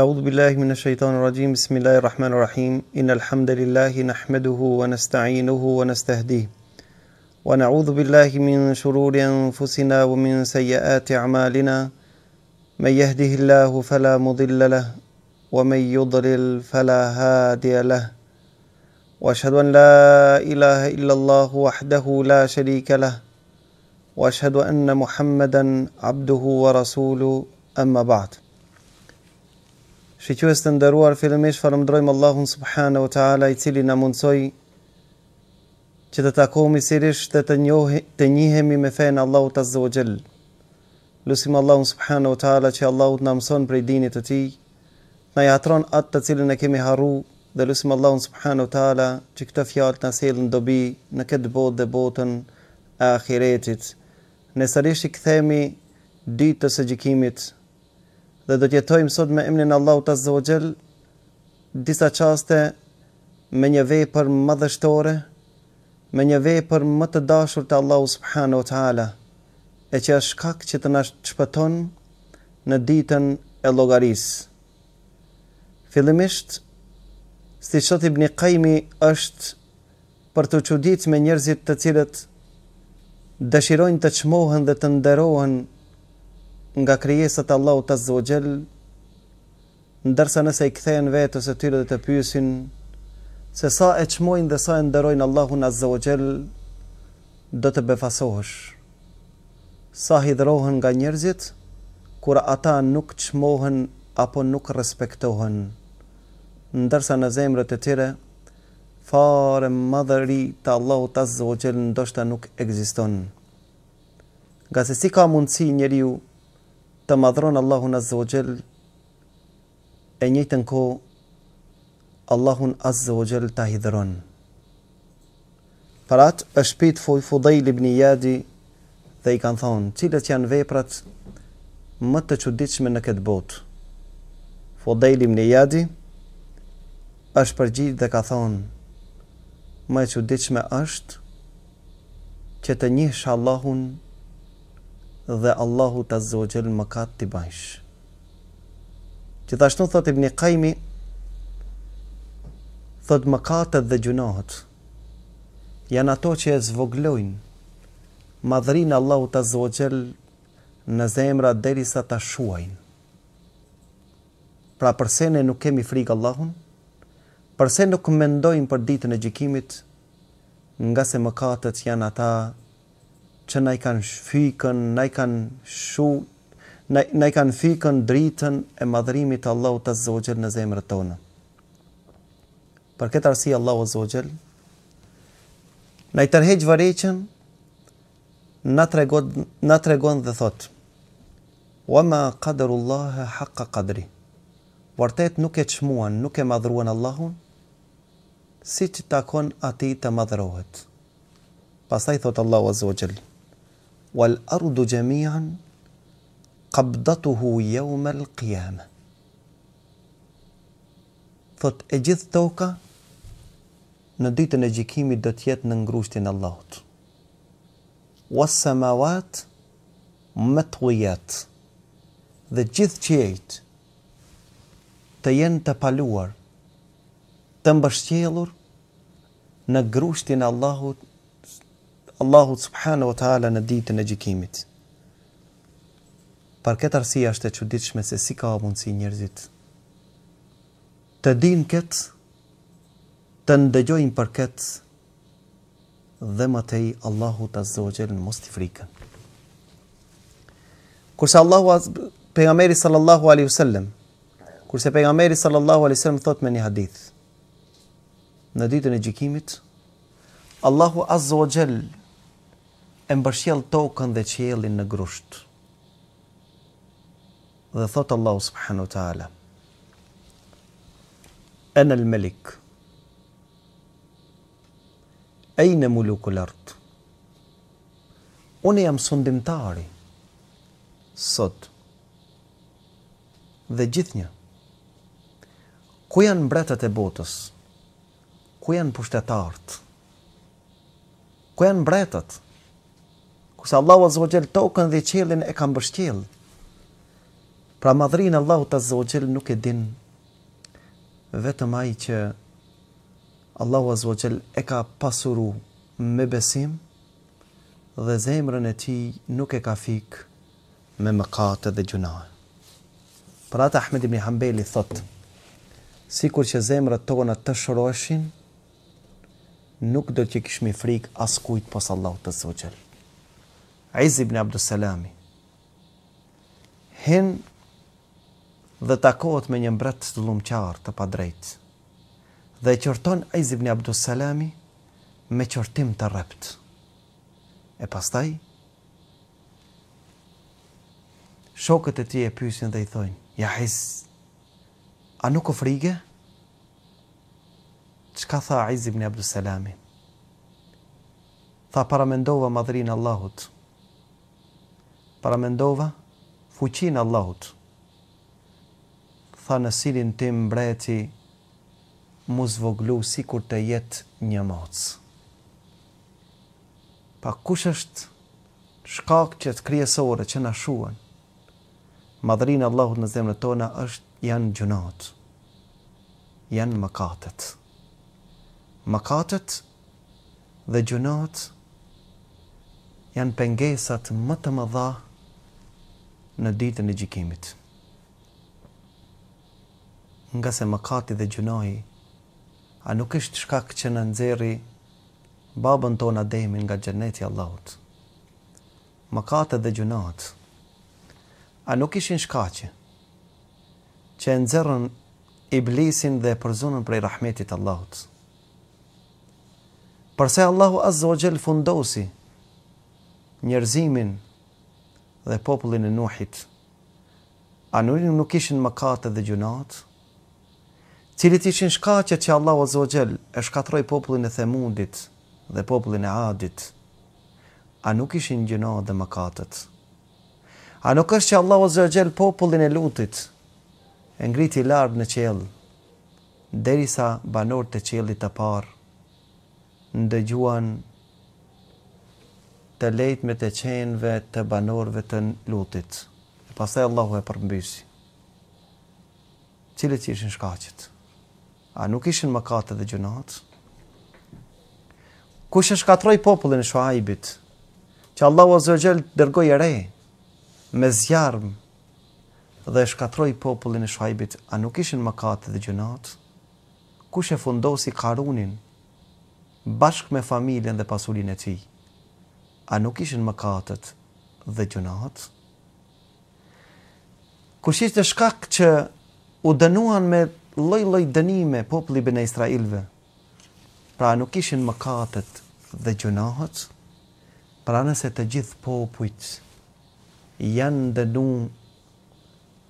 أعوذ بالله من الشيطان الرجيم بسم الله الرحمن الرحيم إن الحمد لله نحمده ونستعينه ونستهديه ونعوذ بالله من شرور أنفسنا ومن سيئات أعمالنا من يهده الله فلا مضل له ومن يضلل فلا هادي له واشهد ان لا اله الا الله وحده لا شريك له واشهد ان محمدا عبده ورسوله اما بعد Shqyqës të ndëruar, fillemish farëmdrojmë Allahun Subhane wa Ta'ala i cili në mundësoj që të takomi sirish të të, njohi, të njihemi me fejnë Allahut të zëvë gjellë. Lusim Allahun Subhane wa Ta'ala që Allahu të në mëson për i dinit të ti, në jatron atë të cilën e kemi haru dhe lusim Allahun Subhane wa Ta'ala që këtë fjallë të nësjelë në dobi në këtë botë dhe botën e akiretit. Në i këthemi dytë të së gjikimitë, dhe do të jetojmë sot me emrin Allahu Tazza wa disa çaste me një vepër madhështore, me një vepër më të dashur të Allahu subhanahu wa taala, e që është shkak që të na shpëton në ditën e llogaris. Fillimisht si thot Ibn Qaymi është për të çuditë me njerëzit të cilët dëshirojnë të çmohen dhe të nderohen nga krijesat Allahu të zogjel, ndërsa nëse i këthejnë vetës e tyre dhe të pysin, se sa e qmojnë dhe sa e ndërojnë Allahu në zogjel, do të befasohësh. Sa hidrohen nga njerëzit, kura ata nuk qmohen apo nuk respektohen, ndërsa në zemrët e tyre, fare madhëri të Allahu të zogjel, ndoshta nuk egziston. se si ka mundësi njeriu, të madhron Allahun Azza wa Jell e njëtën ko Allahun Azza wa Jell të ahidhron Parat, atë është pitë fuj fudaj një jadi dhe i kanë thonë qile janë veprat më të quditshme në këtë botë. fudaj ibn një jadi është përgjit dhe ka thonë më e quditshme është që të njëshë Allahun dhe Allahu të zogjel mëkat të bajsh. Gjithashtu thot Ibni Kajmi, thot mëkatët dhe gjunahët, janë ato që e zvoglojnë, madhërinë Allahu të zogjel në zemra derisa të shuajnë. Pra përse ne nuk kemi frikë Allahun, përse nuk mendojnë për ditën e gjikimit, nga se mëkatet janë ata që na i kanë fikën, na i kanë shu, na i kanë fikën dritën e madhërimit Allahu të zogjel në zemrë tonë. Për këtë arsi Allahu të zogjel, na i na të regon, na të regon dhe thotë, wa ma qadru Allahe haqqa qadri. Vërtet nuk e qmuan, nuk e madhruan Allahun, si që takon ati të madhruhet. Pasaj thotë Allahu të wal ardu gjemian kabdatuhu jau me l'kijame. Thot e gjithë toka në ditën e gjikimit do tjetë në ngrushtin Allahot. Wasë ma watë me të ujetë dhe gjithë që jetë të jenë të paluar të mbështjelur në grushtin Allahut Allahu subhanahu wa taala në ditën e gjykimit. Për këtë arsye është e çuditshme se si ka mundsi njerëzit të dinë kët, të ndëgjojnë për kët dhe më tej Allahu ta zogjel në mos të frikën. Kurse Allahu pejgamberi sallallahu alaihi wasallam kurse pejgamberi sallallahu alaihi wasallam thot me një hadith në ditën e gjykimit Allahu azza wa e mbërshjel tokën dhe qiellin në grusht. Dhe thot Allahu subhanahu wa taala: Ana al-Malik. Aina në ard? Unë jam sundimtari sot dhe gjithnjë. Ku janë mbretët e botës? Ku janë pushtetarët? Ku janë mbretët? kuse Allahu Azza wa Jall tokën dhe qiellin e ka mbështjell. Pra madhrin Allahu Azza wa nuk e din vetëm ai që Allahu Azza wa Jall e ka pasuru me besim dhe zemrën e tij nuk e ka fik me mëkate dhe gjuna. Pra ata Ahmed ibn Hanbeli thot, sikur që zemrat tona të shëroshin nuk do të kishmi frik as kujt pos Allahu të Zotit. Aiz ibn Abdus Salami Hin Dhe takohet me një mbret të lumë të padrejt Dhe i qërton Aiz ibn Abdus Salami Me qërtim të rept E pastaj Shokët e ti e pysin dhe i thojnë Jahiz A nuk u frigë? tha Aiz ibn Abdus Salami? Tha paramendova madhrin Allahut para mendova fuqinë Allahut. Tha në silin tim mbreti, mu zvoglu si kur të jetë një mocë. Pa kush është shkak që të kryesore që në shuan, madhërinë Allahut në zemrë tona është janë gjunat, janë mëkatet. Mëkatet dhe gjunat janë pengesat më të më dha në ditën e gjikimit. Nga se më kati dhe gjunoj, a nuk ishtë shkak që në nëzëri babën tona demin nga gjenetja Allahot. Më kati dhe gjunojt, a nuk ishin shkaci që e nëzërën iblisin dhe përzunën prej rahmetit Allahot. Përse Allahu Azogel fundosi njërzimin dhe popullin e Nuhit, a nërin nuk ishin mëkate dhe gjunat, cilit ishin shkacet që Allah o Jell e shkatroj popullin e Themundit dhe popullin e Adit, a nuk ishin gjunat dhe mëkatet. A nuk është që Allah o Jell popullin e Lutit e ngriti larbë në qelë, derisa banor të qelit të parë, ndëgjuan të lejt me të qenëve të banorve të lutit. E pasaj Allahu e përmbysi. Qile që ishin shkacit? A nuk ishin më kate dhe gjunat? Kushe shkatroj popullin e ibit? Që Allahu a zëgjel dërgoj e re, me zjarëm, dhe shkatroj popullin e shuajbit, a nuk ishin më katë dhe gjënat, kush e fundosi karunin, bashk me familjen dhe pasurin e ti a nuk ishin mëkatet dhe gjunat? Kush ishte shkak që u dënuan me lloj-lloj dënime populli i Ben Israilve? Pra nuk ishin mëkatet dhe gjunat, pra nëse të gjithë popujt janë dënuar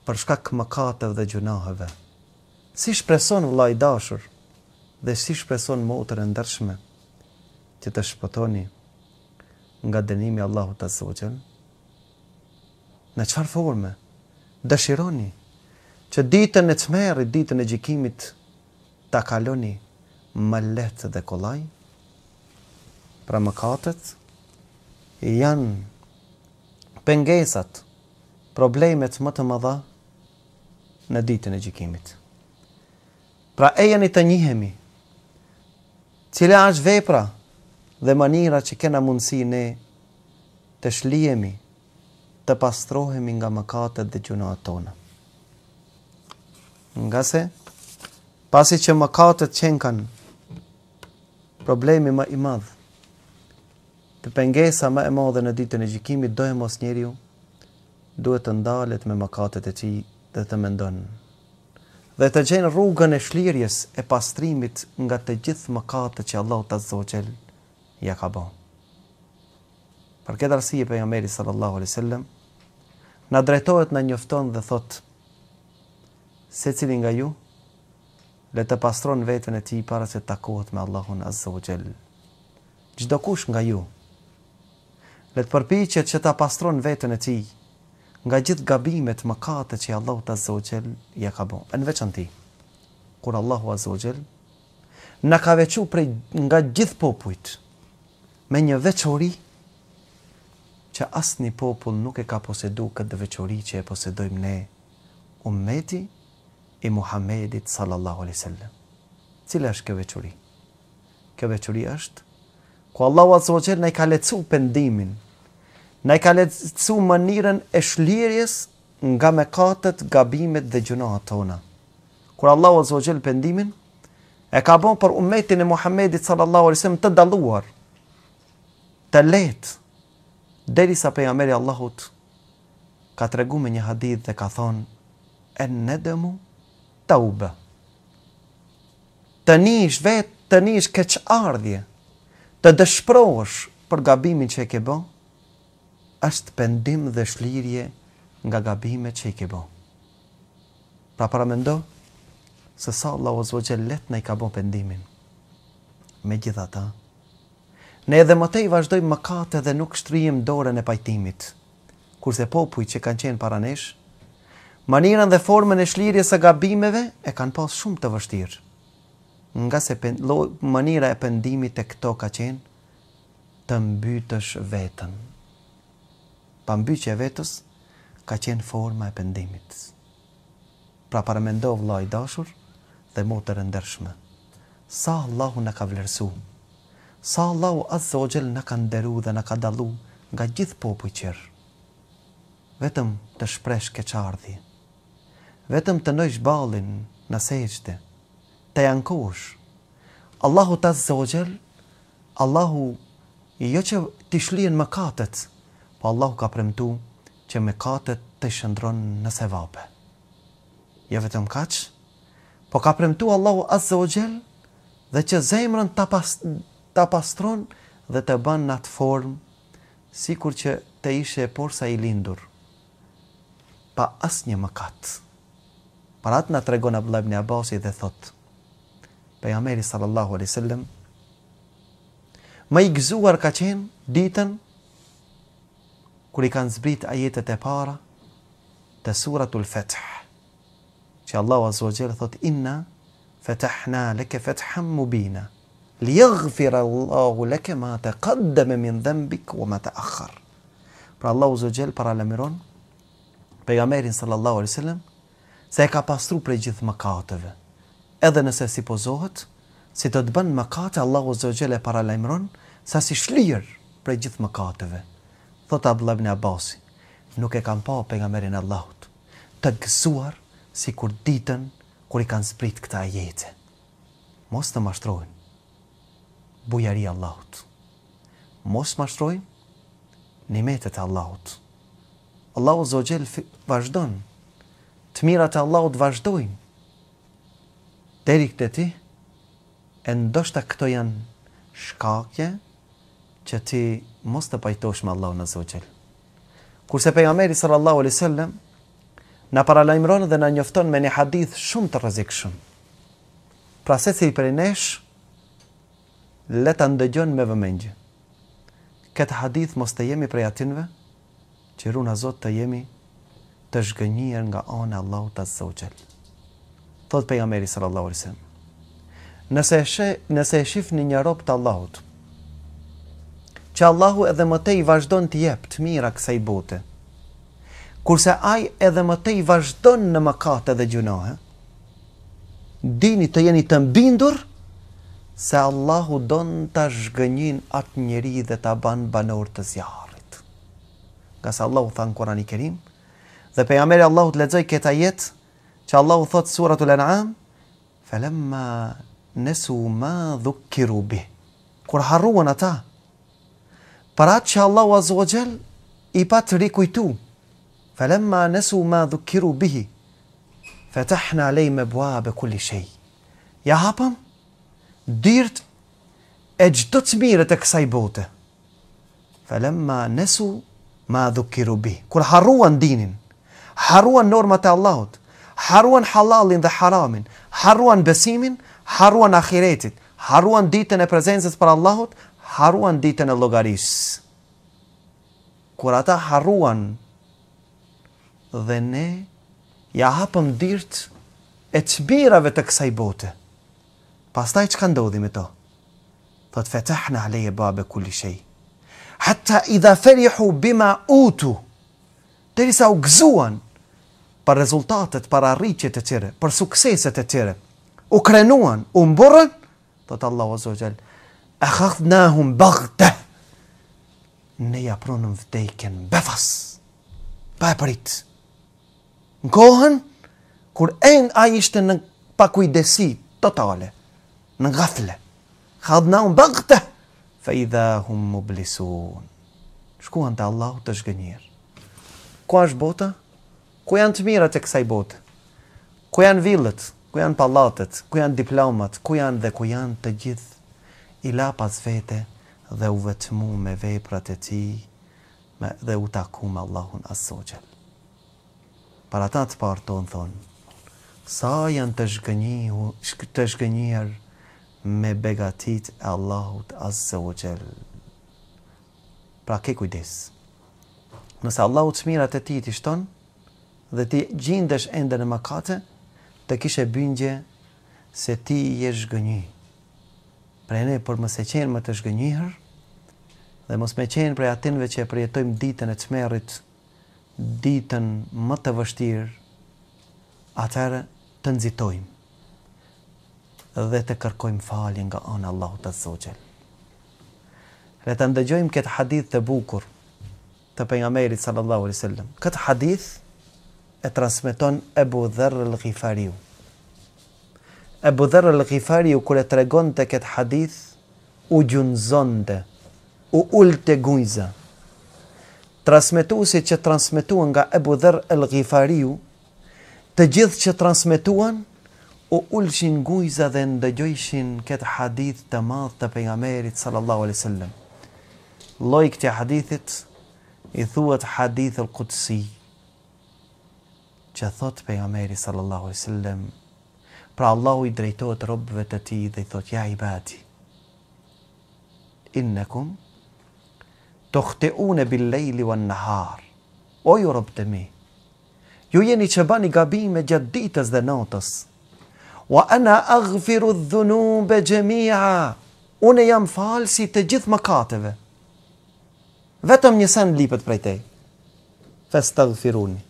për shkak mëkateve dhe gjunaheve. Si shpreson vllai dashur dhe si shpreson motër e ndershme që të shpëtoni nga dënimi Allahu të soqen, në qëfar forme, dëshironi, që ditën e qmeri, ditën e gjikimit, ta kaloni më letë dhe kolaj, pra më katët, janë pengesat, problemet më të mëdha, në ditën e gjikimit. Pra e janë i të njihemi, cile është vepra, dhe manira që kena mundësi ne të shlihemi, të pastrohemi nga mëkatet dhe gjuna tona. Nga se pasi që mëkatet qenë kanë problemi më i madh, të pengesa më e madhe në ditën e gjykimit do e mos njeriu duhet të ndalet me mëkatet e tij dhe të mendon dhe të gjen rrugën e shlirjes e pastrimit nga të gjithë mëkatet që Allah ta zotëll ja ka bon. Për këtë arsye pejgamberi sallallahu alaihi wasallam na drejtohet na njofton dhe thot se secili nga ju le të pastron veten e tij para se të takohet me Allahun azza wa jall. Çdo kush nga ju le të përpiqet që ta pastron veten e tij nga gjithë gabimet, mëkatet që Allahu azza wa ja ka bo. Në veçanti kur Allahu azza wa jall na ka vequ prej nga gjithë popujt me një veçori që asë një popull nuk e ka posedu këtë veçori që e posedojmë ne ummeti i Muhammedit sallallahu alai sallam. Cile është kjo veçori? Kjo veçori është ku Allahu atë soqer në i ka lecu pendimin, në i ka lecu mënirën e shlirjes nga me katët, gabimet dhe gjuna atona. Kur Allahu atë soqer pendimin, e ka bon për ummetin e Muhammedit sallallahu alai sallam të daluar, të letë, deri sa pe jameri Allahut, ka të regu me një hadith dhe ka thonë, e në dëmu të ube. Të nish vetë, të nish keq ardhje, të dëshprosh për gabimin që e ke bo, është pendim dhe shlirje nga gabime që i ke bo. Pra para mendo, se sa Allah o zvogje let në i ka bo pendimin. Me gjitha ta, Ne edhe më tej vazhdojmë mëkate dhe nuk shtrihem dorën e pajtimit. Kurse popujt që kanë qenë para nesh, mënyra dhe forma e shlirjes së gabimeve e kanë pas shumë të vështirë. Nga se mënyra e pendimit tek to ka qenë të mbytësh veten. Pa mbyçje vetës ka qenë forma e pendimit. Pra para mendov vllai dashur dhe motër e ndershme. Sa Allahu na ka vlerësuar sa Allahu azza wa jall na ka nderu dhe në ka dalu nga gjithë popujt qer. Vetëm të shpresh keqardhi. Vetëm të nosh ballin në sejdë. Të jankosh. Allahu azza wa Allahu jo që ti shlihen mëkatet, po Allahu ka premtu që mëkatet të shëndron në sevape. Jo vetëm kaç, po ka premtu Allahu azza wa dhe që zemrën ta pas ta pastron dhe të ban në atë form si kur që të ishe e por sa i lindur pa as një mëkat për atë nga të regon e një abasi dhe thot pe jameri sallallahu alaihi sallem më i gzuar ka qenë ditën kër i kanë zbrit ajetet e para të suratul feth që Allah o thot inna fetahna leke fetham mubina Lëgfira Allahu leke ma taqaddama min dhanbik o ma të Pra Allahu Zogjel para lamiron, pegamerin sallallahu alesillem, se e ka pastru prej gjithë mëkatëve. Edhe nëse si pozohet, si të të bënë mëkatë, Allahu Zogjel e para lamiron, sa si shlir prej gjithë mëkatëve. Thot Ablabni Abasi, nuk e kam pa pejgamberin pegamerin Allahut, të gësuar si kur ditën, kur i kanë zbrit këta jetë. Mos të mashtrojnë, bujari Allahut. Mos mashtroj nimetet e Allahut. Allahu zogjel vazhdon, të mirat e Allahut vazhdojnë, derik të ti, e ndoshta këto janë shkakje që ti mos të pajtosh me Allahu në zogjel. Kurse pe nga meri sër Allahu a.s. në paralajmronë dhe në njofton me një hadith shumë të rëzikë shumë. Pra se si për i neshë, le ndëgjon me vëmendje. Këtë hadith mos të jemi prej atinve që runa Zot të jemi të shgënjër nga ana e Allahut ta Thot pejgamberi sallallahu alaihi wasallam. Nëse she, nëse e shifni një rob të Allahut që Allahu edhe më tej vazhdon të jep të mira kësaj bote. Kurse ai edhe më tej vazhdon në mëkate dhe gjunoje, dini të jeni të mbindur se Allahu don ta zhgënjin atë njerëz dhe ta bën banor të zjarrit. Nga sa Allahu than Kurani Kerim, dhe pejgamberi Allahu të lexoj këtë ajet, që Allahu thot suratul An'am, "Falamma nesu ma dhukiru bih." Kur harruan ata, para se Allahu azza wajel i pa të rikujtu. "Falamma nesu ma dhukiru bih." Fatahna alej me buabe kulli shej. Ja hapëm, dyrt e gjdo të smiret e kësaj bote. Felem ma nesu ma dhukiru bi. Kur harruan dinin, harruan normat e Allahut, harruan halalin dhe haramin, harruan besimin, harruan akiretit, harruan ditën e prezenzës për Allahut, harruan ditën e logaris. Kur ata harruan dhe ne ja hapëm dyrt e të smirave të kësaj bote. Pas taj që kanë dodi me to? Thot, fetahna aleje baba kulli shej. Hatta i farihu bima utu, Derisa u gzuan për rezultatet, për arritjet e të tjere, për sukseset e të tjere, u krenuan, u mburën, thot Allah azza wa e akhadnahum baghta. Ne ja pronëm vdekjen befas, pa e përit. Në kohën, kur en a ishte në pakujdesi totale, në gafle. Khadna unë bëgëtë, fejda hum më blisun. Shkuan të Allahu të shgënjër. Ku është bota? Ku janë të mirët e kësaj bote? Ku janë villët? Ku janë palatët? Ku janë diplomat? Ku janë dhe ku janë të gjithë? I la pas vete dhe u vetëmu me veprat e ti dhe u taku me Allahun asoqen. Para ta të thonë, sa janë të shgënjër, me begatit e Allahut azze o gjel. Pra ke kujdes. Nëse Allahut të mirat e ti ti shton, dhe ti gjindesh ende në makate, të kishe bëngje se ti i e shgënyi. Pre ne, për mëse qenë më të shgënyiher, dhe mos me qenë prej atinve që e prejetojmë ditën e të merit, ditën më të vështirë, atërë të nëzitojmë dhe të kërkojmë falje nga anë Allahu të zogjel. Dhe të ndëgjojmë këtë hadith të bukur të pejgamberit sallallahu alaihi wasallam. Këtë hadith e transmeton Abu Dharr al-Ghifari. Abu Dharr al-Ghifari kër e regon të këtë hadith u gjunzonde u ulte gujza si që transmetuan nga Abu Dharr al-Ghifariu të gjithë që transmetuan u ulshin gujza dhe ndëgjojshin këtë hadith të madh të pejgamberit sallallahu alaihi wasallam. Lloji të hadithit i thuhet hadith l qudsi që thot pejgamberi sallallahu alaihi wasallam? Pra Allahu i drejtohet robëve të tij dhe i thot ja i bati. Innakum të bil-layli wan-nahar. O ju robë të mi, ju jeni që bani gabime gjatë ditës dhe natës. Wa ana aghfiru dhunube gjemiha. Une jam falë si të gjithë më kateve. Vetëm një sen lipët prej te. Fes të gëfiruni.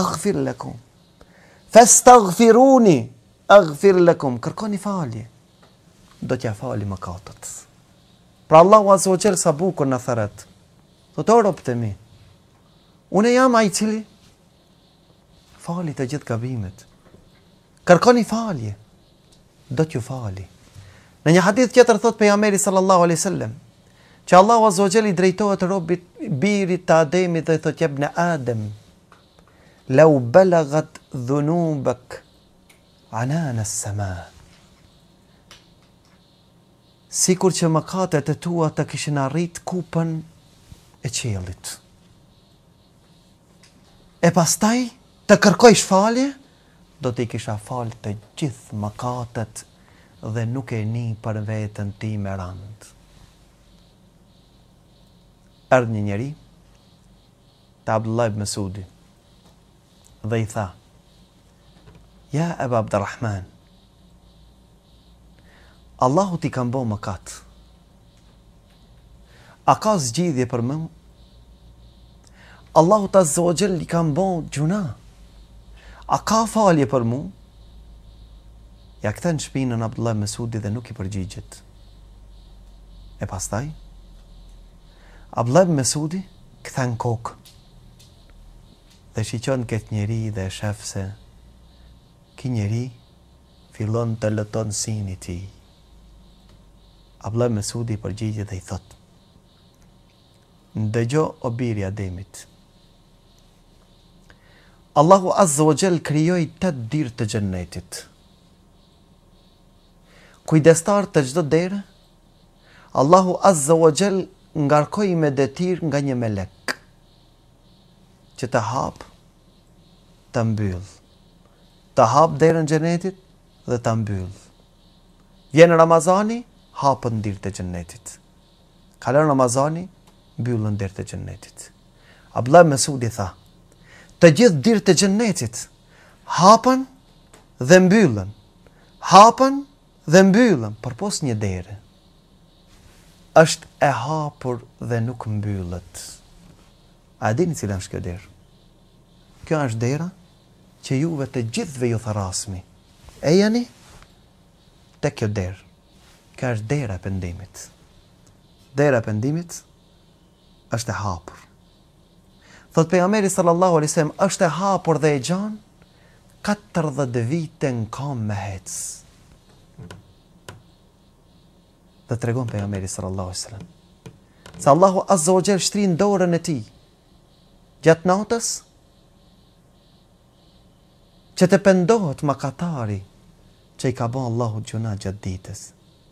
Aghfir lëkum. Fes të gëfiruni. Aghfir lëkum. Kërko falje. Do tja fali më katët. Pra Allah u qërë sa bukur në thërët. Do të orë pëtë mi. Une jam ajë cili. Fali të gjithë Fali të gjithë gabimet kërkoni falje, do t'ju fali. Në një hadith tjetër thot për jameri sallallahu aleyhi sallem, që Allahu azogjeli drejtohet robit birit të ademi dhe thot jeb në adem, lau belagat dhunubëk anana sëma. Sikur që më kate e tua të kishin arrit kupën e qelit. E pastaj të kërkoj falje, do t'i kisha falë të gjithë më katët dhe nuk e një për vetën ti me randë. Erdë një njeri, të Abdullah ibn Mesudi, dhe i tha, Ja Ebu Abdurrahman, Allahu t'i kam bo më katë. A ka zgjidhje për mëmë? Allahu t'a zogjel i kam bo gjuna. Gjuna a ka falje për mu? Ja këta në shpinën Abdullah Mesudi dhe nuk i përgjigjet. E pastaj? Abdullah Mesudi këta në kokë dhe shiqon këtë njeri dhe e shef se ki njeri fillon të lëton sini ti. Abdullah Mesudi përgjigjet dhe i thotë. Ndëgjo o birja demit. Ndëgjo o birja demit. Allahu Azza wa Jall krijoj të të dirë të xhennetit. Kujdestar të gjdo dere, Allahu Azza wa Jall ngarkoi me dhe nga një melek, që të hapë, të mbyllë. Të hapë derën në gjennetit dhe të mbyllë. Vjen Ramazani, hapë në dirë të gjennetit. Kalër Ramazani, mbyllë në dirë të gjennetit. Abla Mesudi tha, të gjithë dirë të gjennetit, hapën dhe mbyllën, hapën dhe mbyllën, për posë një dere. është e hapur dhe nuk mbyllët. A dini cilën është kjo derë? Kjo është dera që juve të gjithëve ju tharasmi. E jeni? të kjo derë. Kjo është dera pëndimit. Dera pëndimit është e hapur. Thot pe Ameri sallallahu alaihi wasallam është e hapur dhe e gjan, 40 vite në kam me hec. Dhe të regon pe Ameri sallallahu alaihi sallam, se Allahu azzo gjerë shtri në dorën e ti, gjatë natës, që të pëndohët më katari, që i ka bo Allahu gjuna gjatë ditës.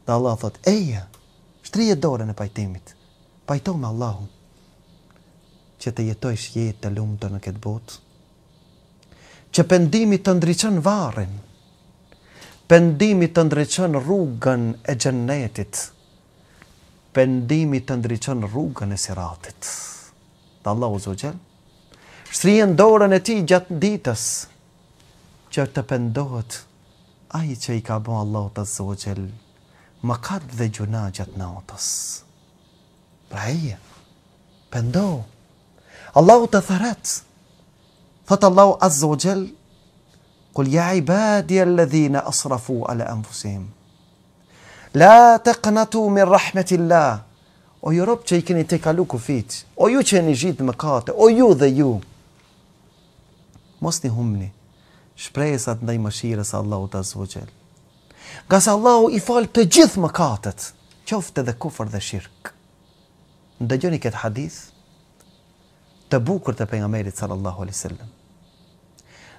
Dhe Allah thot, eja, shtri e dorën e pajtimit, pajto me Allahu, që të jetojsh jetë të lumë të në këtë botë, që pendimi të ndryqën varen, pendimi të ndryqën rrugën e gjennetit, pendimi të ndryqën rrugën e siratit. Dhe Allah u zogjel, shtrien dorën e ti gjatë ditës, që të pendohet aji që i ka bo Allah të zogjel, më katë dhe gjuna gjatë natës. Pra eje, pendohë, الله تثرت فالله عز وجل قل يا عبادي الذين أسرفوا على أنفسهم لا تقنطوا من رحمة الله او يا رب تشيكني تكالوك فيت او يو تشيني جيد مكات او يو ذا يو مصني همني شبريسة ناي مشيرة الله عز وجل قاس الله إفال تجيث مكاتت شوفت ذا كفر ذا شرك ندجوني كت حديث të bukur të pejgamberit sallallahu alaihi wasallam.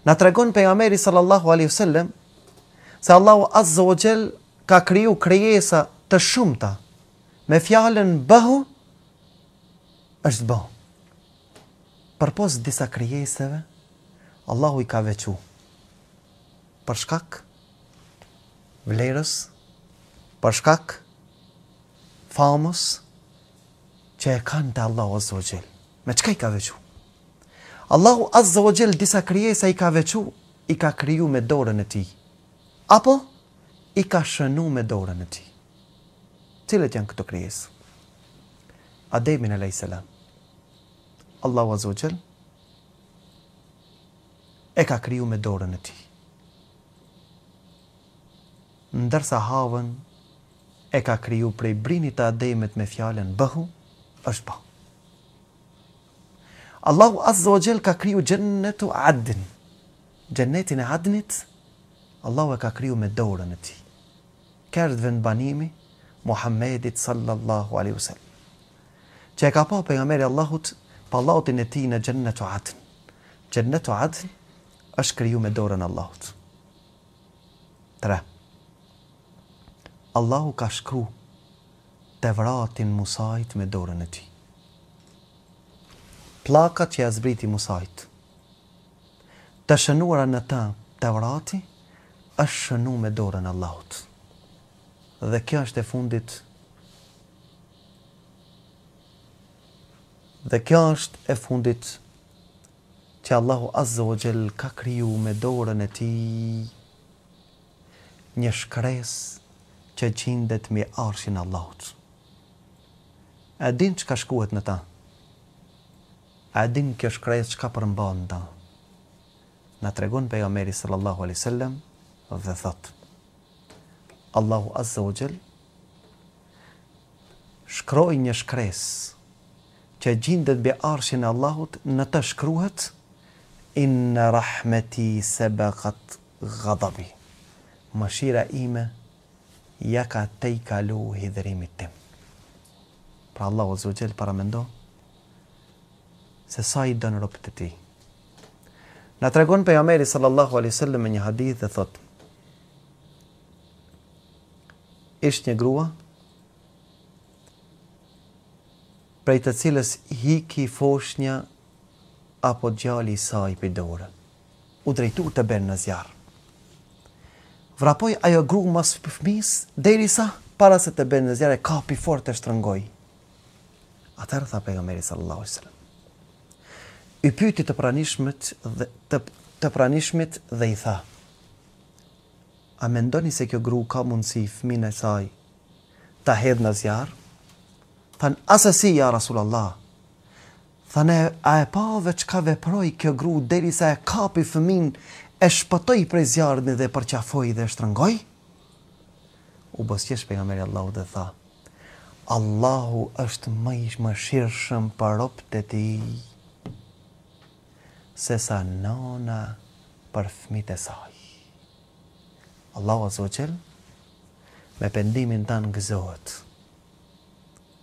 Na tregon pejgamberi sallallahu alaihi wasallam se Allahu azza wa jall ka kriju krijesa të shumta me fjalën bahu është bëhu. Për posë disa krijeseve Allahu i ka veçu. Për shkak vlerës, për shkak famës që e kanë të Allahu azza wa jall. Me çka i ka veçu? Allahu Azza wa Jall disa krijesa i ka veçu, i ka kriju me dorën e tij. Apo i ka shënu me dorën e tij. Cilat janë këto krijesa? Ademin alayhis salam. Allahu Azza wa Jall e ka kriju me dorën e tij. Ndërsa Havën e ka kriju prej brinit të Ademit me fjalën bëhu, është pa. Po. Allahu azza wa jall ka kriju adin. adn. e adinit, Allahu e ka kriju me dorën e tij. Kërd vend banimi Muhammedit sallallahu alaihi wasallam. Çe ka pa pejgamberi Allahut pa Allahutin e tij në jannatu adn. Jannatu adn është kriju me dorën Allahut. Tre. Allahu ka shkruar Tevratin Musait me dorën e tij plakat që ja zbriti Musait. Të shënuara në të vrati, është shënuar me dorën e Allahut. Dhe kjo është e fundit. Dhe kjo është e fundit që Allahu Azza wa Jell ka kryu me dorën e tij një shkres që gjindet me arshin Allahut. E din që ka shkuhet në ta? A din kjo shkrajës qka përmba në da? Në tregun pe Ameri sallallahu alai sallam dhe thot. Allahu azza u gjel shkroj një shkrajës që gjindet bë arshin Allahut në të shkruhet inë rahmeti sebeqat gëdabi. Më shira ime jaka te i kalu hidrimit tim. Pra Allahu azza u gjel para se sa i dënë ropët e ti. Në tregon për jameri sallallahu alisallu me një hadith dhe thot, ishtë një grua, prej të cilës hiki foshnja apo gjali sa i përdojrë, u drejtu të benë në zjarë. Vrapoj ajo gru mas përfmis, i risa, para se të benë në zjarë, e ka fort të shtërëngoj. Atërë tha pejë Omeri sallallahu sallam i pyti të pranishmit dhe të të pranishmit dhe i tha A mendoni se kjo grua ka mundësi fëmin e saj ta hedh në zjarr? Than asasi ja Rasulullah. Than e, a e pa veç ka veproi kjo grua derisa e kapi fëmin e shpëtoi prej zjarrit dhe përqafoi dhe shtrëngoi? U bosqesh pejgamberi Allahu dhe tha Allahu është më i mëshirshëm për robët e tij se sa nana për fëmit e saj. Allahu Azogjel, me pendimin të në gëzohet.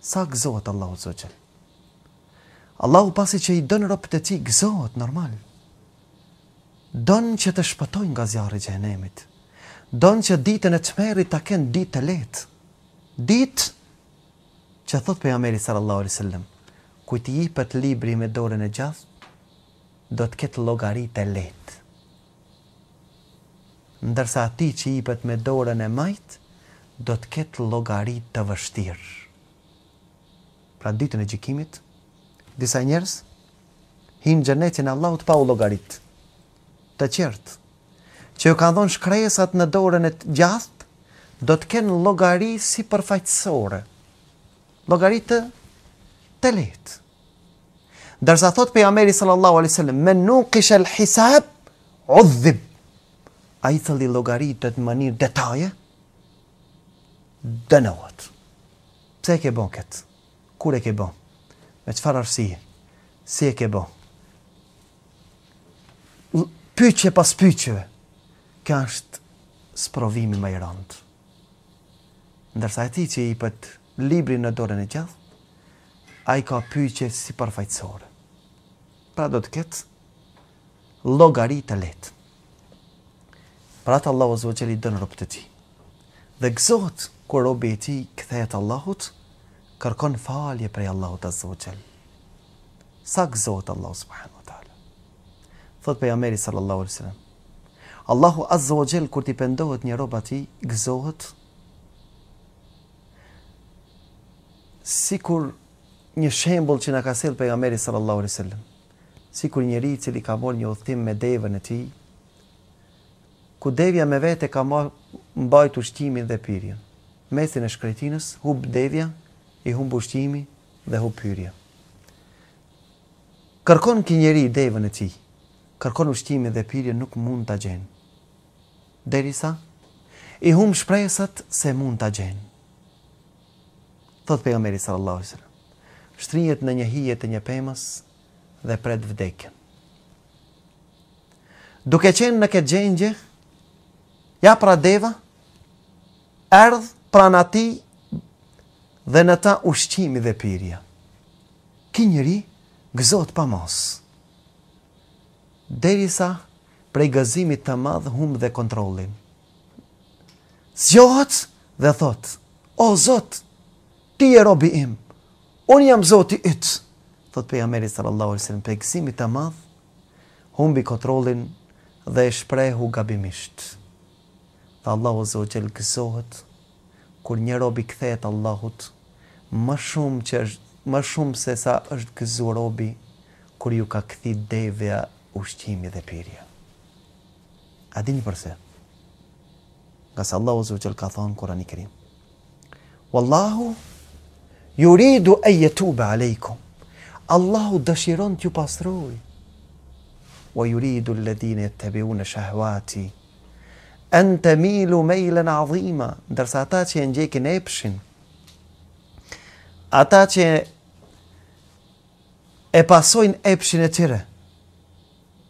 Sa gëzohet Allahu Allah Allahu pasi që i dënë ropët e ti gëzohet normal. Dënë që të shpëtojnë nga zjarë i gjenemit. Dënë që ditën e të meri të kënë ditë të letë. Ditë që thotë për jameri sallallahu alai sallam, kujti i për të libri me dorën e gjathët, do të ketë logaritë e letë. Ndërsa ti që i pët me dorën e majtë, do të ketë logaritë të vështirë. Pra ditën e gjikimit, disa njerës, hinë gjenetin Allahut pa u logarit. Të qertë, që ju ka dhonë shkresat në dorën e gjastë, do të kenë logaritë si përfajtësore. Logaritë të letë. Dërsa thot për Ameri sallallahu a.s. Men nuk ishe l'hisab, odhib. A i thëli logaritë të të mënirë detaje, dënëvët. Pse ke bon këtë? Kure ke bon? Me qëfar arsi? Si e ke bon? Pyqe pas pyqeve. Ka është sprovimi më i rëndë. Ndërsa e ti që i pëtë libri në dore në gjithë, a i ka pyqe si përfajtësore pra do të ketë logari të letë. Pra të Allahu zëvë qëllit dënë rëpë të ti. Dhe gëzot, kër robë e ti këthejet Allahut, kërkon falje prej Allahu të zëvë Sa gëzot Allahu subhanu wa ta'ala. Thot për jameri sallallahu alai sallam. Allahu azzë o kur ti pëndohet një roba ti, gëzohet si kur një shembol që në ka selë për jameri sallallahu alai sallam si kur njëri cili ka morë një uthtim me devën e ti, ku devja me vete ka mbajt ushtimin dhe pyrjen. Mesin e shkretinës, hub devja, i humb ushtimi dhe hub pyrje. Kërkon kë njëri devën e ti, kërkon ushtimin dhe pyrjen nuk mund të gjenë. Deri sa, i hub shpresat se mund të gjenë. Thotë pejë Ameri sallallahu sallam, shtrinjet në një hijet e një pemës, dhe pret vdekjen. Duke qenë në këtë gjengje, ja pra deva, erdh pranati dhe në ta ushqimi dhe pirja. Ki njëri gëzot pa mos. Deri sa prej gëzimit të madhë hum dhe kontrolin. Zjohët dhe thot, o zot, ti e robi im, unë jam zoti ytë thot pe Ameri sallallahu alaihi wasallam pe i madh humbi kontrollin dhe e shprehu gabimisht ta Allahu azza wa jall kur nje rob i kthehet Allahut më shumë që është më shumë se sa është gëzuar robi kur ju ka kthi devja ushqimi dhe pirja a dini pse? nga sa Allahu azza wa jall ka thon Kurani i Kerim wallahu yuridu an yatuba alaykum Allahu dëshiron t'ju pastroj. Wa juridu lëdhine të tebi unë shahwati, në të milu mejlen adhima, ndërsa ata që e njekin epshin, ata që e pasojnë epshin e tyre,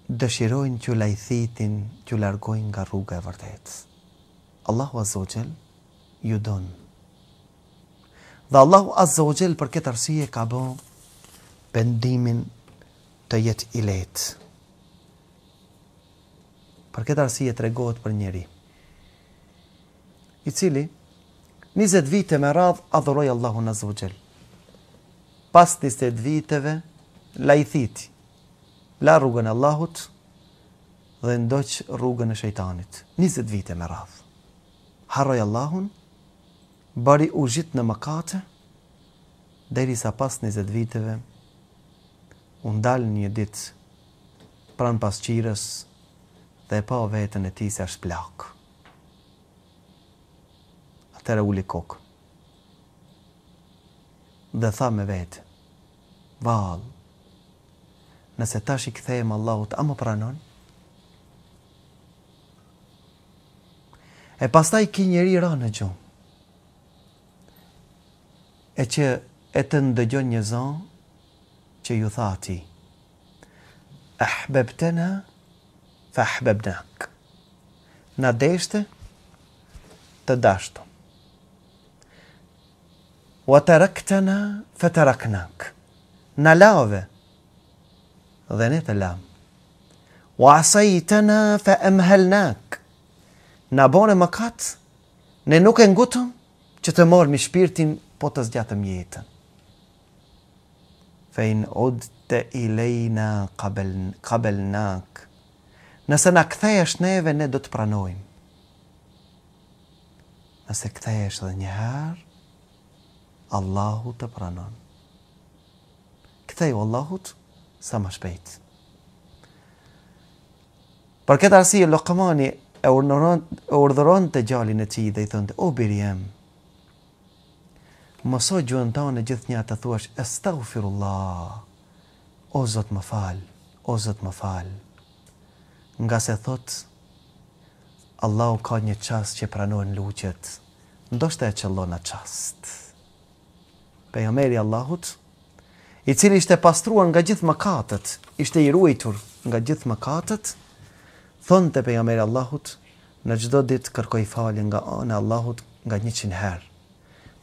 dëshirojnë t'ju lajthitin, t'ju largojnë nga rruga e vërtet. Allahu Azogjel, ju donë. Dhe Allahu Azogjel për këtë arsye ka bënë, pendimin të jetë i letë. Për këtë arsi e të regohet për njeri. I cili, 20 vite me radhë, Allahu Allahun Azogjel. Pas njëzet viteve, la i thiti, la rrugën Allahut dhe ndoqë rrugën e shejtanit. 20 vite me radhë. harrojë Allahun, bari u gjitë në mëkate, deri sa pas 20 viteve, u ndal një ditë pranë pasqirës dhe pa vetën e tij se është plak. u uli kok. Dhe tha me vetë, valë, nëse tash i këthejmë Allahut, a më pranon? E pastaj ki njeri ra në gjumë, e që e të ndëgjon një zonë, që ju thati, ahbëbtena, fa ahbëbnak, na deshte të dashtu. Wa të rëktena, fa të rëknak, na lave dhe ne të lam. Wa asajtena, fa emhelnak, na bone më katë, ne nuk e ngutëm që të morë mi shpirtin po të zgjatëm jetën fe in od te i lejna kabel, kabel nak. Nëse na këthej është neve, ne do të pranojmë. Nëse këthej është dhe njëherë, Allahu të pranon. Këthej Allahut, sa më shpejtë. Për këtë arsi, lokëmani e urdhëron të gjallin e qi dhe i thënë të, o birjemë, Mëso gjënë të anë gjithë një të thuash, Estaghfirullah, o Zotë më falë, o Zotë më falë. Nga se thotë, Allahu ka një qasë që pranohen luqet, ndo shte e qëllona qasë. Pe nga Allahut, i cili ishte pastruan nga gjithë më katët, ishte i ruajtur nga gjithë më katët, thonë të pe Allahut, në gjithë do ditë kërkoj fali nga anë Allahut nga një qinë herë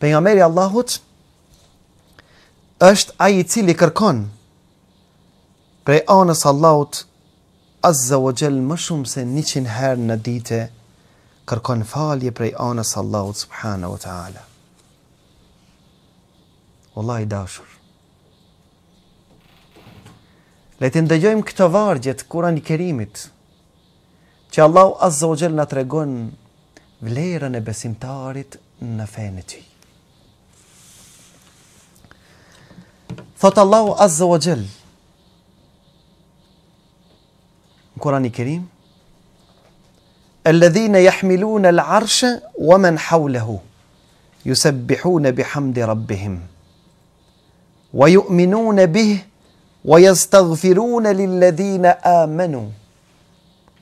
pejgamberi Allahut është ai i cili kërkon prej anës Allahut azza wa jall më shumë se 100 herë në ditë kërkon falje prej anës Allahut subhanahu wa taala. Wallahi dashur. Le të ndëgjojmë këto vargje të Kuranit Kerimit që Allahu azza wa jall na tregon vlerën e besimtarit në fenë e tij. Thot Allahu Azza wa Jall. Në Kur'an Kerim, "Alladhina yahmiluna al-'arsha wa man hawlahu yusabbihuna bihamdi rabbihim wa yu'minuna bihi wa yastaghfiruna lilladhina amanu."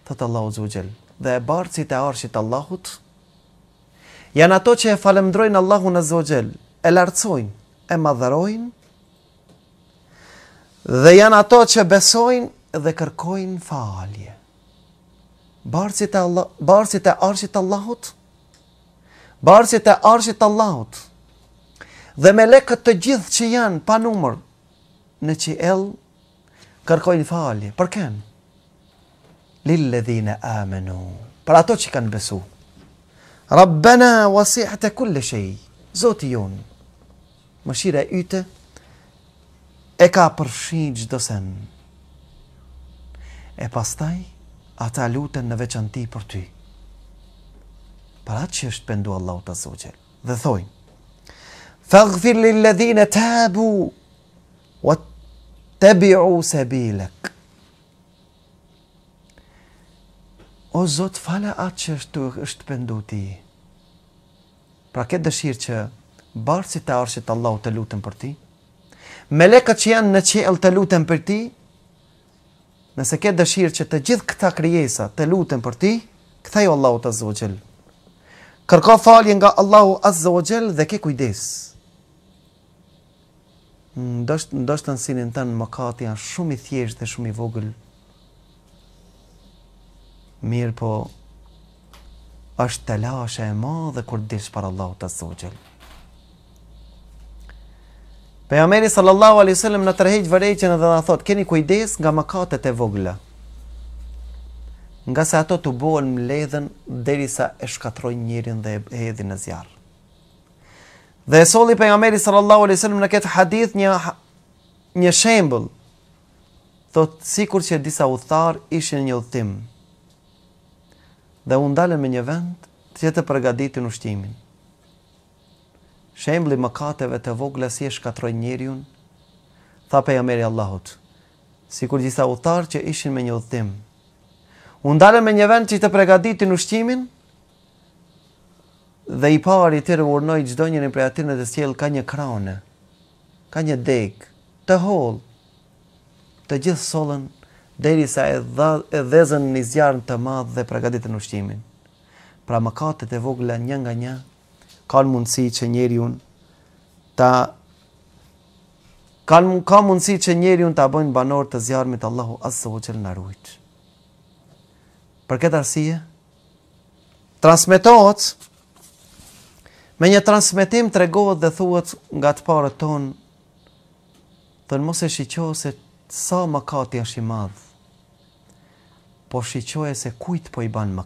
Thot Allahu Azza wa Jall, dhe e barcit e arshit Allahut janë ato që e falemdrojnë Allahun Azza wa Jall, e lartësojnë, e madhërojnë dhe janë ato që besojnë dhe kërkojnë falje. Barësit e, Allah, barësit e arshit Allahut, barësit e arshit Allahut, dhe me lekët të gjithë që janë pa numër në që elë, kërkojnë falje. Për kënë? Lillë dhine amenu. Për ato që kanë besu. Rabbena wasi'ta e kulle zoti jonë, më shire yte, e ka përfshin gjdo sen. E pastaj, ata luten në veçanti për ty. Para që është pëndu Allah të suqel. Dhe thojnë, Faghfir li ledhine tabu, wa tebi u se bilek. O Zot, fale atë që është, është pëndu ti. Pra këtë dëshirë që barë si të arshit Allah të lutën për ti, melekët që janë në qiell të lutën për ti, nëse ke dëshirë që të gjithë këta krijesa të lutën për ti, kthej Allahut Allahu të Jall. Kërko falje nga Allahu Azza wa Jall dhe ke kujdes. Ndoshtë ndosht në sinin të në mëkat janë shumë i thjesht dhe shumë i vogël. Mirë po, është të lashe e ma dhe kur dishë për Allahu të së Pejgamberi sallallahu alaihi wasallam na tërheq vërejtjen dhe na thot: "Keni kujdes nga mëkatet e vogla." Nga se ato të bohen mledhen derisa e shkatroj njërin dhe e hedhin në zjarë. Dhe e soli për sallallahu alaihi sallam në këtë hadith një, një shembl, thot sikur që disa uthar ishin një uthim, dhe undale me një vend të të përgaditin ushtimin shembli mëkateve të vogla si e shkatroi njeriu. Tha pejgamberi Allahut, sikur gjitha utarë që ishin me një udhtim. U ndalën me një vend që të përgatitin ushqimin dhe i pari i tërë urnoi çdo njëri prej atyre të ka një kraune, ka një degë të holë, të gjithë solën, deri sa e, e dhezën një zjarën të madhë dhe pregaditin ushtimin. Pra më e vogla një nga një, ka mundësi që njeriu ta kanë ka mundësi që njeri unë ta bëjnë banor të zjarmit Allahu asë o qëllë në Për këtë arsie, transmitohet me një transmitim të regohet dhe thuhet nga të parët tonë të në mos e shqyqohet se sa më katë i madhë, po shqyqohet se kujtë po i banë më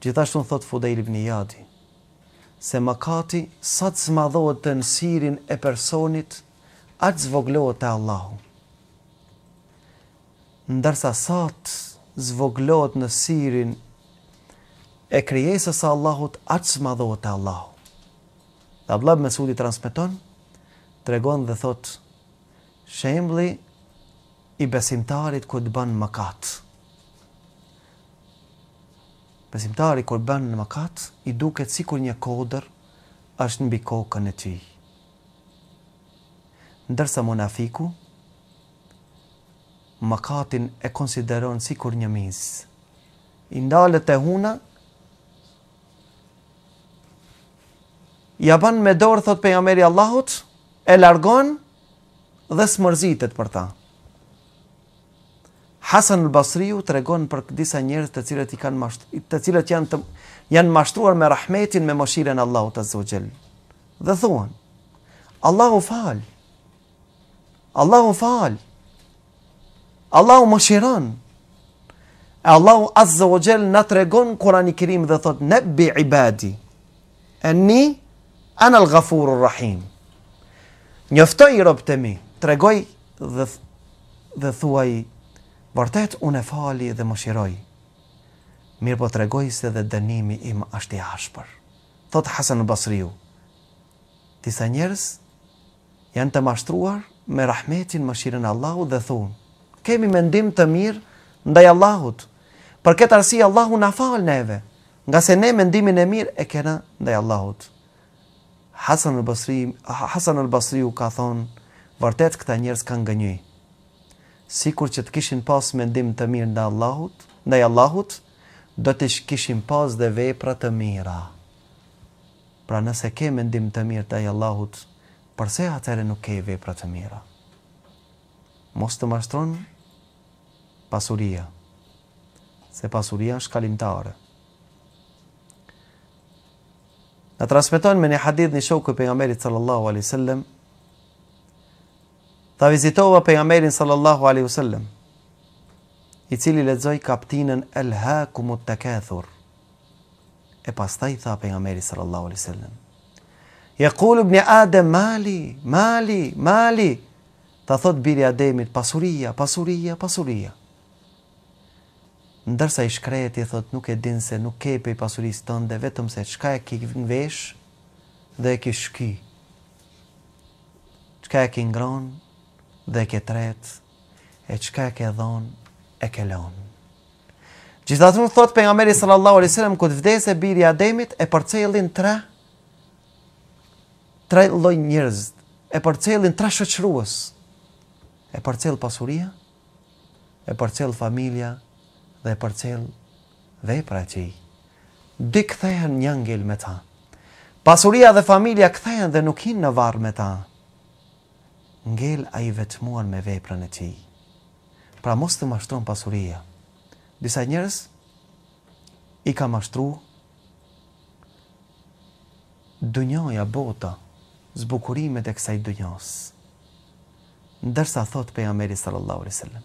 Gjithashtu në thot Fudejl ibn Jadi, se mëkati sa të zmadhohet të nësirin e personit, atë zvoglohet të Allahu. Ndërsa sa të zvoglohet në sirin e krijesës Allahut, atë zmadhohet të Allahu. Dhe Ablab Mesudi transmiton, tregon dhe thot, shembli i besimtarit këtë banë mëkatë. Besimtari kur bën në mëkat, i duket sikur një kodër është mbi kokën e tij. Ndërsa munafiku mëkatin e konsideron sikur një mis. I ndalët e huna. Ja ban me dorë thot pejgamberi Allahut, e largon dhe smërzitet për ta. Hasan al-Basriu tregon për disa njerëz të cilët i kanë masht, të cilët janë të, janë mashtruar me rahmetin me mëshirën e Allahut Azza wa Jall. Dhe thuan: Allahu fal. Allahu fal. Allahu mëshiron. Allahu Azza wa Jall na tregon Kurani i Kerim dhe thot: "Nabbi ibadi anni ana al-Ghafurur Rahim." Njoftoi robët e mi, tregoi dhe dhe thuaj Vërtet unë e fali dhe më shiroj. Mirë po të regoj se dhe dënimi im është i ashpër. Thot Hasan në Basriu. Tisa njerës janë të mashtruar me rahmetin më shiren Allahu dhe thunë. Kemi mendim të mirë ndaj Allahut. Për këtë arsi Allahu në falë neve. Nga se ne mendimin e mirë e kena ndaj Allahut. Hasan në Basriu ka thonë. Vërtet këta njerës kanë gënyi sikur që të kishin pas mendim të mirë ndaj Allahut, ndaj Allahut, do të kishin pas dhe vepra të mira. Pra nëse ke mendim të mirë ndaj Allahut, përse atëre nuk ke vepra të mira? Mos të mashtron pasuria. Se pasuria është kalimtare. Në transmeton me një hadith një shoku për nga meri sallallahu alai sallam, Ta vizitova pejgamberin sallallahu alaihi wasallam, i cili lexoi kapitullin Al-Hakumut Takathur. E pastaj tha pejgamberi sallallahu alaihi wasallam, "Yaqul ibn Adam mali, mali, mali." ta thot biri Ademit, pasuria, pasuria, pasuria. Ndërsa i shkrejt i thot nuk e din se nuk kepe i pasuris tënde, vetëm se qka e ki vesh dhe e ki shki. Qka e ki ngronë dhe ke tret, e qka ke dhon, e ke lon. Gjithatë në thot për nga meri sallallahu alai sallam, këtë vdes e birja ademit, e për tre, tre loj njërz, e për cilin tre shëqruës, e për pasuria, e për cil familia, dhe e për cil dhe e pra qi. Dikë thehen një me ta. Pasuria dhe familia këthehen dhe nuk hinë në varë me ta. Në varë me ta ngel a i vetëmuar me veprën e ti pra mos të mashtron pasuria disa njërës i ka mashtru dënjoja bota zbukurimet e kësaj dënjos ndërsa thot për Ameri sallallahu aleyhi sallam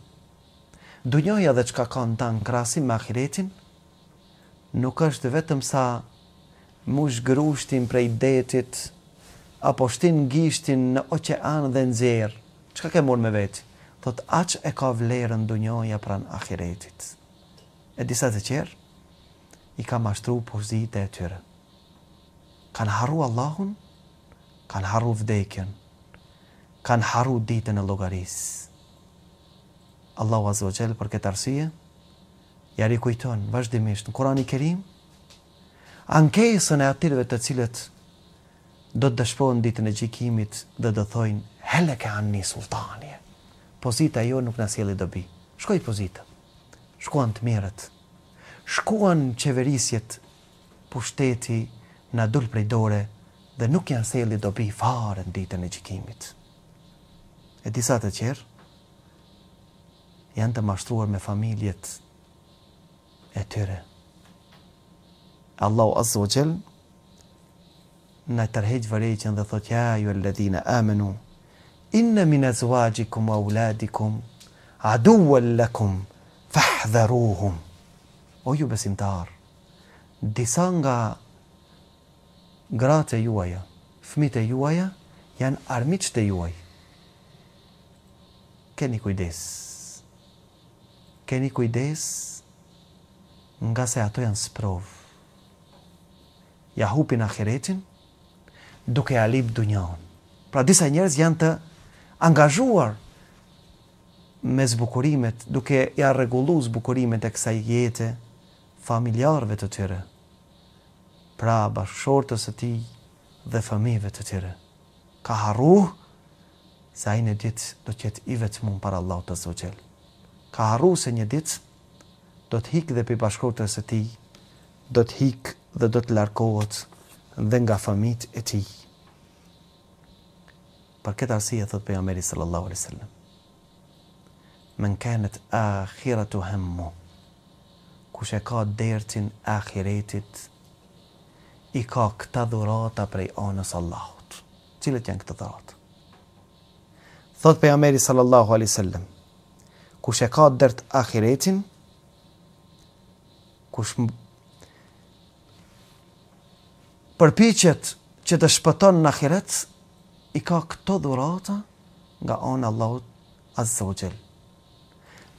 dënjoja dhe qka ka në ta në krasi me akiretin nuk është vetëm sa mush grushtin prej detit apo shtin gishtin në ocean dhe nxerr. Çka ke marrë me vetë? Thot aq e ka vlerën njoja pran ahiretit. E disa të qerë, i ka mashtru pozite e tyre. Kanë haru Allahun, kanë haru vdekjen, kanë haru ditën e logaris. Allahu Azogel për këtë arsie, ja kujton, vazhdimisht, në Kurani Kerim, ankesën e atyreve të cilët do të dëshpojnë ditën e gjikimit dhe do thojnë anë anni sultanje. Pozita jo nuk në sjeli dobi. Shkoj pozita. Shkuan të mirët. Shkuan qeverisjet pushteti në dul prej dore dhe nuk janë sjeli dobi farë në ditën e gjikimit. E disa të qërë janë të mashtruar me familjet e tyre. Allahu azzu gjellë Në tërhejtë vëreqen dhe thot ja ju alladhina amanu inna min azwajikum wa uladikum aduwwan lakum fahdharuhum o ju besimtar disa nga gratë e juaja fëmitë e juaja janë armiqtë e juaj keni kujdes keni kujdes nga se ato janë sprov ja hupin ahiretin duke alip dunjon. Pra disa njerëz janë të angazhuar me zbukurimet, duke ja regullu zbukurimet e kësaj jete familjarëve të tyre. Pra bashkëshortës e tij dhe familjeve të tyre. Ka harru se ai në ditë do të jetë i vetëm për Allah të zotëj. Ka harru se një ditë do të hiqë dhe për bashkëshortës e tij do të hiqë dhe do të larkohët dhe nga famit e ti. Për këtë arsye e thot për sallallahu alaihi wasallam. Men kanat akhiratu hemmu, kush e ka dertin akhiretit, i ka këta dhurata prej anës Allahut. Cilët janë këta dhurata? Thot për jammeri sallallahu alaihi sallam, kush e ka dert akhiretin, kush më përpichet që të shpëton në akiret, i ka këto dhurata nga onë Allahut Azogjel.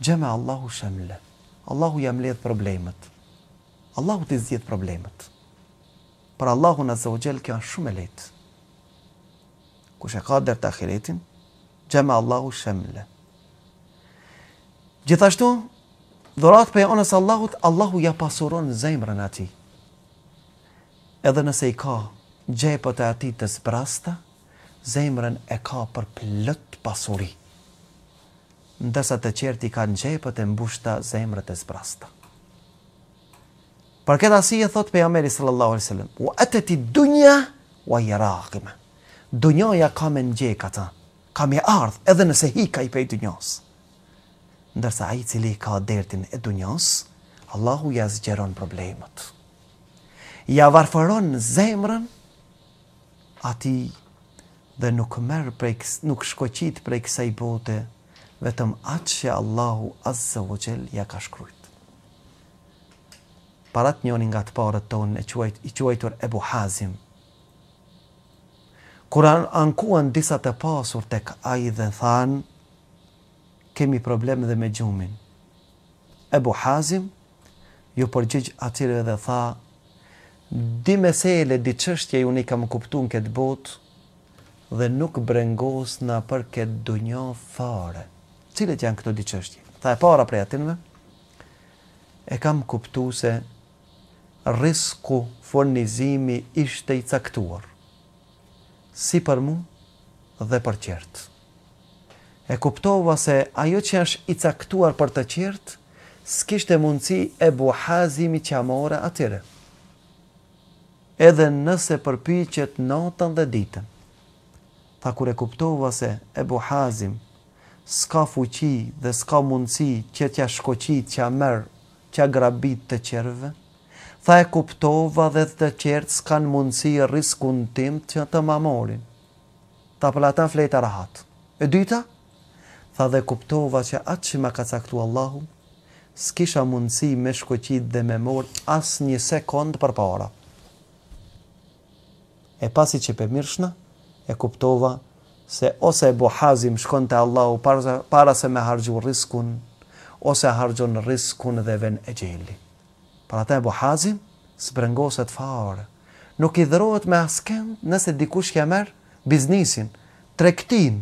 Gjeme Allahu shemle. Allahu jam ledhë problemet. Allahu të zjetë problemet. Për Allahu në Azogjel kjo është shumë e letë. Kushe ka dherë të akiretin, gjeme Allahu shemle. Gjithashtu, dhurat për e onës Allahut, Allahu ja pasuron zemrën ati edhe nëse i ka gjepët e ati të zbrasta, zemrën e ka për plët pasuri. Ndësa të qerti ka në gjepët e mbushta zemrët e zbrasta. Për këtë asie, thot për Ameri sallallahu alesallam, u atë ti dunja, u a i rakime. Dunjaja ka me në gjeka ta, ka me ardhë, edhe nëse hi ka i pej dunjas. Ndërsa a i cili ka dertin e dunjas, Allahu jazë gjeron problemët ja varfëron në zemrën, ati dhe nuk merë prej, nuk shkoqit prej kësa i bote, vetëm atë që Allahu azza vë ja ka shkrujt. Parat njën nga të parët tonë, e quajt, i quajtur Ebu Hazim, kur an ankuan disa të pasur të kaj dhe thanë, kemi problem dhe me gjumin. Ebu Hazim, ju përgjigj atyre dhe tha, di mesele, di qështje, unë i kam kuptu në këtë botë dhe nuk brengos në për këtë dunjo fare. Cilët janë këto di qështje? Tha e para prej atinve, e kam kuptu se risku fornizimi ishte i caktuar, si për mu dhe për qertë. E kuptova se ajo që është i caktuar për të qertë, s'kishte mundësi e buhazimi që amore atyre edhe nëse përpiqet natën dhe ditën. Tha kur e kuptova se e buhazim, s'ka fuqi dhe s'ka mundësi që t'ja shkoqit që a merë që a grabit të qerve, tha e kuptova dhe të qertë s'kan mundësi e riskun tim që të mamorin. Ta plata fleta rahat. E dyta, tha dhe kuptova që atë që ma ka caktu Allahum, s'kisha mundësi me shkoqit dhe me morë as një sekund për para e pasi që për mirëshna, e kuptova se ose e bo hazim shkon të Allahu para, para se me hargju riskun, ose hargjon riskun dhe ven e gjeli. Para ta e bo hazim, së brengoset farë, Nuk i dhërojt me asken, nëse dikush kja merë biznisin, trektin,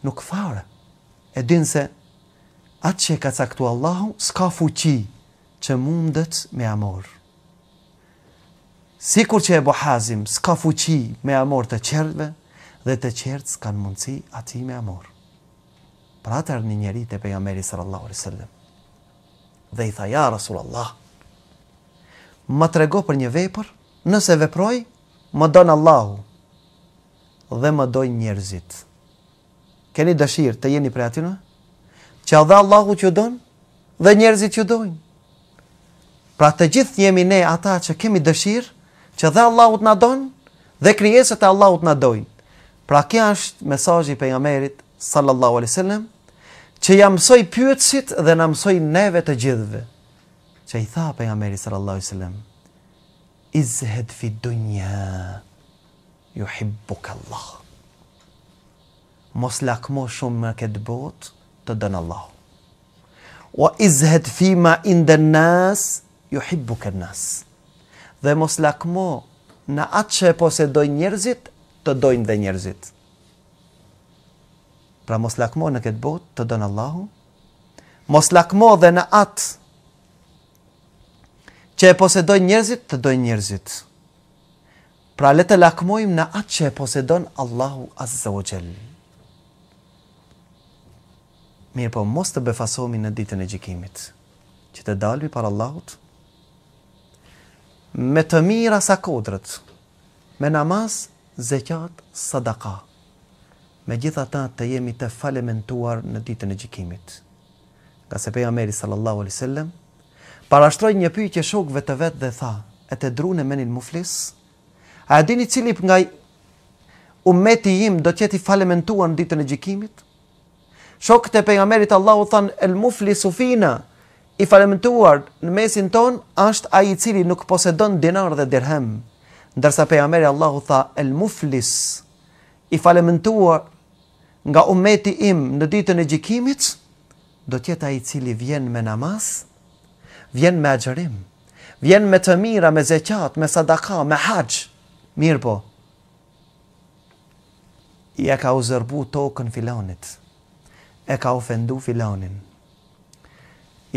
nuk farë. E din se atë që e ka caktu Allahu, s'ka fuqi që mundet me amorë sikur që e Hazim s'ka fuqi me amor të qertëve, dhe të qertë s'kan mundësi ati me amor. Pra atër një njeri të pejameri sallallahu alai sallam, dhe i tha ja Rasulallah, ma të rego për një vepër, nëse veproj, më donë Allahu, dhe më dojnë njerëzit. Keni dëshirë të jeni prej atinë, që adha Allahu që donë, dhe njerëzit që dojnë. Pra të gjithë njemi ne ata që kemi dëshirë, që dhe Allahut na don dhe krijesat e Allahut na dojnë. Pra kjo është mesazhi i pejgamberit sallallahu alaihi wasallam që ja mësoi pyetësit dhe na mësoi neve të gjithëve. Që i tha pejgamberi sallallahu alaihi wasallam izhed fi dunya yuhibbuk Allah. Mos lakmo shumë me këtë botë të dënë Allah. Wa izhed fima ma inda nas yuhibbuk an-nas dhe mos lakmo në atë që e posedojnë njerëzit, të dojnë dhe njerëzit. Pra mos lakmo në këtë botë të dënë Allahu, mos lakmo dhe në atë që e posedojnë njerëzit, të dojnë njerëzit. Pra le të lakmojmë në atë që e posedojnë Allahu Azza o Gjellë. Mirë po, mos të befasomi në ditën e gjikimit, që të dalbi par Allahutë, me të mira sa kodrët, me namaz, zekat, sadaka. Me gjitha ta të jemi të falementuar në ditën e gjikimit. Nga se peja meri sallallahu alisillem, parashtroj një pyjtje shokve të vetë dhe tha, e të dru në menin muflis, a e dini cilip nga umeti jim do tjeti falementuar në ditën e gjikimit? Shokët e pejgamberit Allahu than, el muflis fina, i falemëntuar në mesin ton është a i cili nuk posedon dinar dhe dirhem, ndërsa pe jamere Allahu tha el muflis, i falemëntuar nga umeti im në ditën e gjikimit, do tjeta i cili vjen me namaz, vjen me agjerim, vjen me të mira, me zeqat, me sadaka, me haqë, mirë po, i e ka u zërbu tokën filonit, e ka ofendu filonin,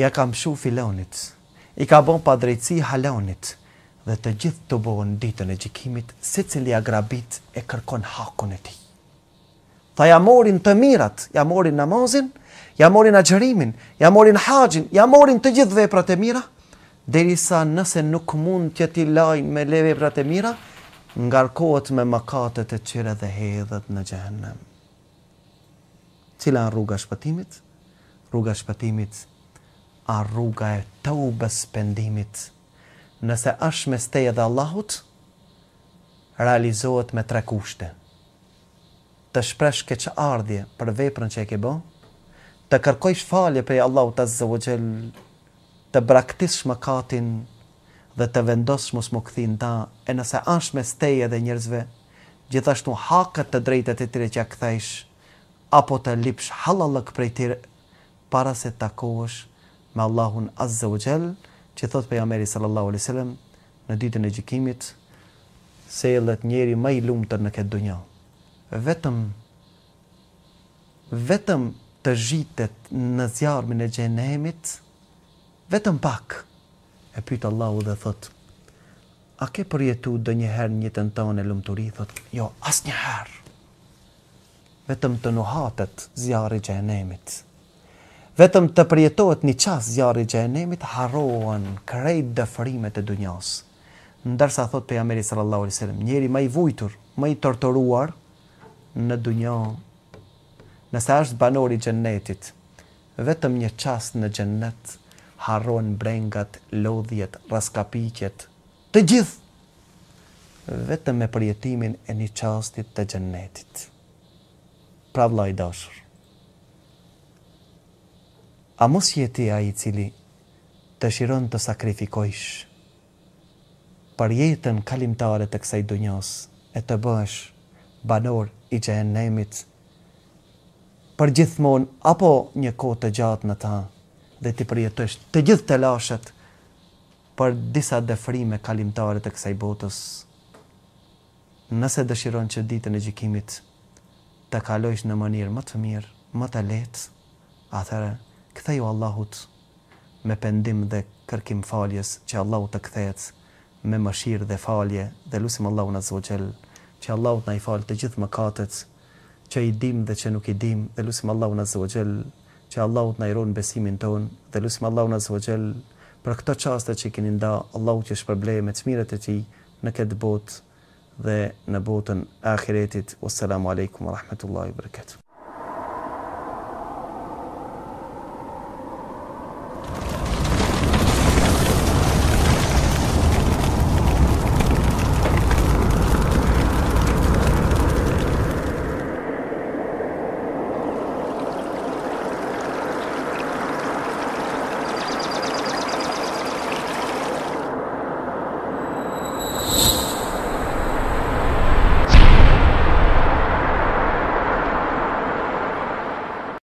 ja kam shu filonit, i ka bon pa drejtësi halonit, dhe të gjithë të bohën ditën e gjikimit, se cili agrabit e kërkon hakun e ti. Tha ja morin të mirat, ja morin namazin, ja morin agjerimin, ja morin haqin, ja morin të gjithë veprat e mira, derisa sa nëse nuk mund të ti lajnë me le veprat e mira, ngarkohet me makatet e qire dhe hedhet në gjëhenem. Cila në rruga shpëtimit? Rruga shpëtimit a rruga e bës pendimit. Nëse është me steje dhe Allahut, realizohet me tre kushte. Të shpresh ke që ardhje për veprën që e ke bo, të kërkojsh falje për Allahut azze u të braktisht më katin dhe të vendosht mos më këthin ta, e nëse është me steje dhe njërzve, gjithashtu hakët të drejtet e tire që a këthejsh, apo të lipsh halalëk për e tire, para se të kohësh, me Allahun Azza wa Jall, që thot pejgamberi sallallahu alaihi wasallam në ditën e gjykimit se jellet njeri më i lumëtër në këtë dunja. Vetëm, vetëm të zhitet në zjarëmin e xhenemit, vetëm pak, e pyta Allahu dhe thot, a ke përjetu dhe njëherë një të në tonë e lumëturi? Thot, jo, as njëherë, vetëm të nuhatet zjarë i gjenemit vetëm të përjetohet një qasë zjarë i gjenemit, harohën krejt dëfërimet e dunjas. Ndërsa thot për sallallahu sërë Allah, njeri ma i vujtur, ma i torturuar në dunja, nëse është banor i gjenetit, vetëm një qasë në gjenet, harrohen brengat, lodhjet, raskapikjet, të gjithë, vetëm me përjetimin e një qastit të gjenetit. Pra vla i dashur. A mos je ti a i cili të shiron të sakrifikojsh për jetën kalimtare të kësaj dunjos e të bësh banor i gjenemit për gjithmon apo një kohë të gjatë në ta dhe ti përjetësh të gjithë të lashet për disa dëfrime kalimtare të kësaj botës nëse dëshiron që ditën e gjikimit të kalojsh në mënirë më të mirë, më të letë, atërë Këthejo Allahut me pendim dhe kërkim faljes që Allahut të këthejët me mëshirë dhe falje dhe lusim Allahuna a zogjel që Allahut na i falë të gjithë më katët që i dim dhe që nuk i dim dhe lusim Allahuna a zogjel që Allahut na i ronë besimin ton dhe lusim Allahuna a zogjel për këto qaste që i kini nda Allahut që është përblej me të mirët e ti në këtë botë dhe në botën akiretit wassalamu alaikum wa rahmatullahi wa barakatuh